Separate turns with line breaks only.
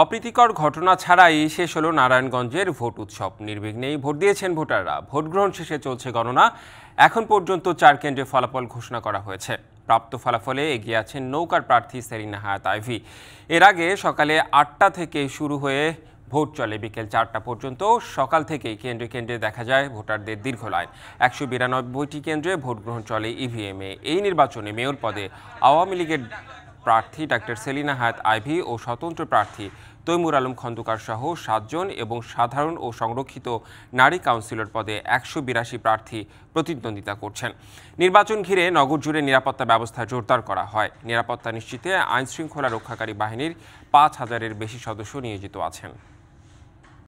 অপ্রীতিকর ঘটনা ছাড়াই শেষ হলো নারায়ণগঞ্জের ভোট উৎসব নির্বিঘ্নেই ভোট দিয়েছেন ভোটাররা ভোট গ্রহণ শেষে চলছে গণনা এখন পর্যন্ত চার কেন্দ্রে ফলাফল ঘোষণা করা হয়েছে প্রাপ্ত ফলাফলে এগিয়ে আছেন নৌকার প্রার্থী সেরিনা হায়াত আইভি এর আগে সকালে আটটা থেকে শুরু হয়ে ভোট চলে বিকেল চারটা পর্যন্ত সকাল থেকেই কেন্দ্রে কেন্দ্রে দেখা যায় ভোটারদের দীর্ঘ লাইন একশো বিরানব্বইটি কেন্দ্রে ভোট গ্রহণ চলে ইভিএমে এই নির্বাচনে মেয়র পদে আওয়ামী লীগের প্রার্থী ডাক্তার সেলিনা হায়াত আইভি ও স্বতন্ত্র প্রার্থী তৈমুর আলম খন্দকার সহ সাতজন এবং সাধারণ ও সংরক্ষিত নারী কাউন্সিলর পদে একশো বিরাশি প্রার্থী প্রতিদ্বন্দ্বিতা করছেন নির্বাচন ঘিরে নগর জুড়ে নিরাপত্তা ব্যবস্থা জোরদার করা হয় নিরাপত্তা নিশ্চিতে আইনশৃঙ্খলা রক্ষাকারী বাহিনীর পাঁচ হাজারের বেশি সদস্য নিয়োজিত আছেন